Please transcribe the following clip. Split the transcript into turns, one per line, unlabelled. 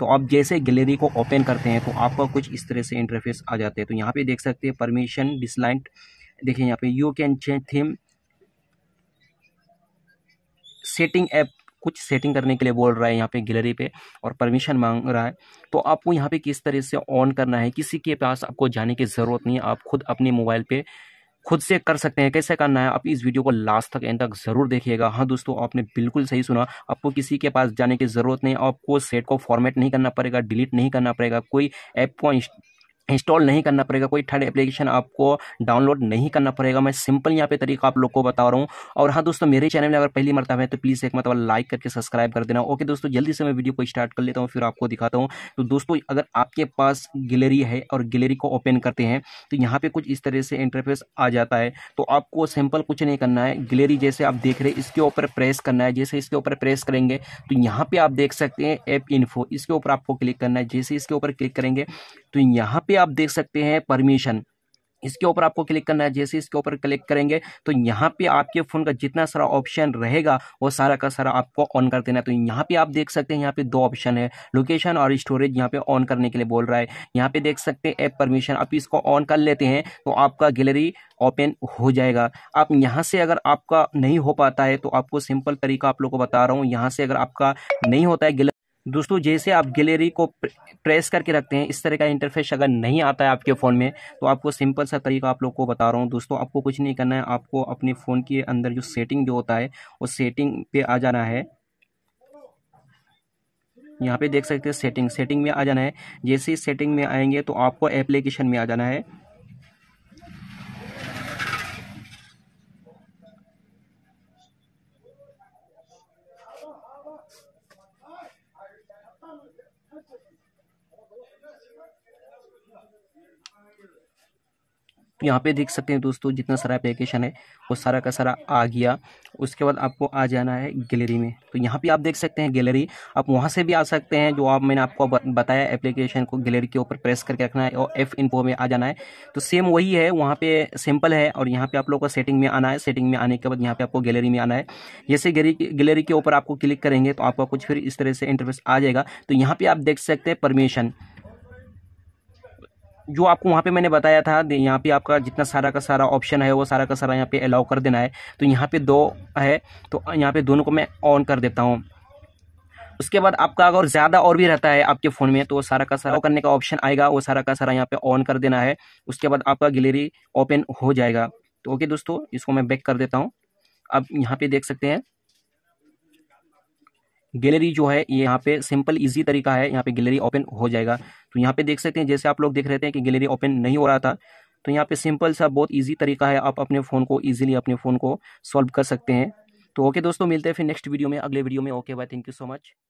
तो आप जैसे गैलरी को ओपन करते हैं तो आपका कुछ इस तरह से इंटरफेस आ जाते हैं तो यहाँ पे देख सकते हैं परमिशन डिसलाइंट देखिए यहाँ पे you can change theme setting app कुछ सेटिंग करने के लिए बोल रहा है यहाँ पे गैलरी पे और परमिशन मांग रहा है तो आपको यहाँ पे किस तरह से ऑन करना है किसी के पास आपको जाने की ज़रूरत नहीं है आप खुद अपने मोबाइल पे खुद से कर सकते हैं कैसे करना है आप इस वीडियो को लास्ट तक एंड तक ज़रूर देखिएगा हाँ दोस्तों आपने बिल्कुल सही सुना आपको किसी के पास जाने की ज़रूरत नहीं आपको सेट को फॉर्मेट नहीं करना पड़ेगा डिलीट नहीं करना पड़ेगा कोई ऐप को इंस्टॉल नहीं करना पड़ेगा कोई थर्ड एप्लीकेशन आपको डाउनलोड नहीं करना पड़ेगा मैं सिंपल यहाँ पे तरीका आप लोग को बता रहा हूँ और हाँ दोस्तों मेरे चैनल में अगर पहली मरता है तो प्लीज़ एक मतलब लाइक करके सब्सक्राइब कर देना ओके दोस्तों जल्दी से मैं वीडियो को स्टार्ट कर लेता हूँ फिर आपको दिखाता हूँ तो दोस्तों अगर आपके पास गैलरी है और गैलरी को ओपन करते हैं तो यहाँ पर कुछ इस तरह से इंटरफेस आ जाता है तो आपको सिंपल कुछ नहीं करना है गैलरी जैसे आप देख रहे इसके ऊपर प्रेस करना है जैसे इसके ऊपर प्रेस करेंगे तो यहाँ पर आप देख सकते हैं ऐप इन्फो इसके ऊपर आपको क्लिक करना है जैसे इसके ऊपर क्लिक करेंगे तो यहाँ पे आप देख सकते हैं परमिशन इसके ऊपर आपको क्लिक करना है जैसे इसके ऊपर क्लिक करेंगे तो यहाँ पे आपके फ़ोन का जितना सारा ऑप्शन रहेगा वो सारा का सारा आपको ऑन कर देना है तो यहाँ पे आप देख सकते हैं यहाँ पे दो ऑप्शन है लोकेशन और स्टोरेज यहाँ पे ऑन करने के लिए बोल रहा है यहाँ पे देख सकते हैं ऐप परमिशन आप इसको ऑन कर लेते हैं तो आपका गैलरी ओपन हो जाएगा आप यहाँ से अगर आपका नहीं हो पाता है तो आपको सिंपल तरीका आप लोग को बता रहा हूँ यहाँ से अगर आपका नहीं होता है गैलरी दोस्तों जैसे आप गैलरी को प्रेस करके रखते हैं इस तरह का इंटरफेस अगर नहीं आता है आपके फ़ोन में तो आपको सिंपल सा तरीका आप लोग को बता रहा हूँ दोस्तों आपको कुछ नहीं करना है आपको अपने फ़ोन के अंदर जो सेटिंग जो होता है वो सेटिंग पे आ जाना है यहाँ पे देख सकते हैं सेटिंग सेटिंग में आ जाना है जैसे ही सेटिंग में आएंगे तो आपको एप्लीकेशन में आ जाना है तो यहाँ पे देख सकते हैं दोस्तों जितना सारा एप्लीकेशन है वो सारा का सारा आ गया उसके बाद आपको आ जाना है गैलरी में तो यहाँ पे आप देख सकते हैं गैलरी आप वहाँ से भी आ सकते हैं जो आप मैंने आपको बताया एप्लीकेशन को गैलरी के ऊपर प्रेस करके रखना है और एफ इनपो में आ जाना है तो सेम वही है वहाँ पर सिंपल है और यहाँ पर आप लोग को सेटिंग में आना है सेटिंग में आने के बाद यहाँ पर आपको गैलरी में आना है जैसे गैलरी के ऊपर आपको क्लिक करेंगे तो आपका कुछ फिर इस तरह से इंटरव्यूस आ जाएगा तो यहाँ पर आप देख सकते हैं परमिशन जो आपको वहाँ पे मैंने बताया था यहाँ पे आपका जितना सारा का सारा ऑप्शन है वो सारा का सारा यहाँ पे अलाउ कर देना है तो यहाँ पे दो है तो यहाँ पे दोनों को मैं ऑन कर देता हूँ उसके बाद आपका अगर ज़्यादा और भी रहता है आपके फ़ोन में तो वो सारा का सारा करने का ऑप्शन आएगा वो सारा का सारा यहाँ पे ऑन कर देना है उसके बाद आपका गैलेरी ओपन हो जाएगा तो ओके दोस्तों इसको मैं बैक कर देता हूँ आप यहाँ पर देख सकते हैं गैलरी जो है ये यहाँ पे सिंपल इजी तरीका है यहाँ पे गैलरी ओपन हो जाएगा तो यहाँ पे देख सकते हैं जैसे आप लोग देख रहे थे कि गैलरी ओपन नहीं हो रहा था तो यहाँ पे सिंपल सा बहुत इजी तरीका है आप अपने फ़ोन को इजीली अपने फ़ोन को सॉल्व कर सकते हैं तो ओके दोस्तों मिलते हैं फिर नेक्स्ट वीडियो में अगले वीडियो में okay bye thank you so much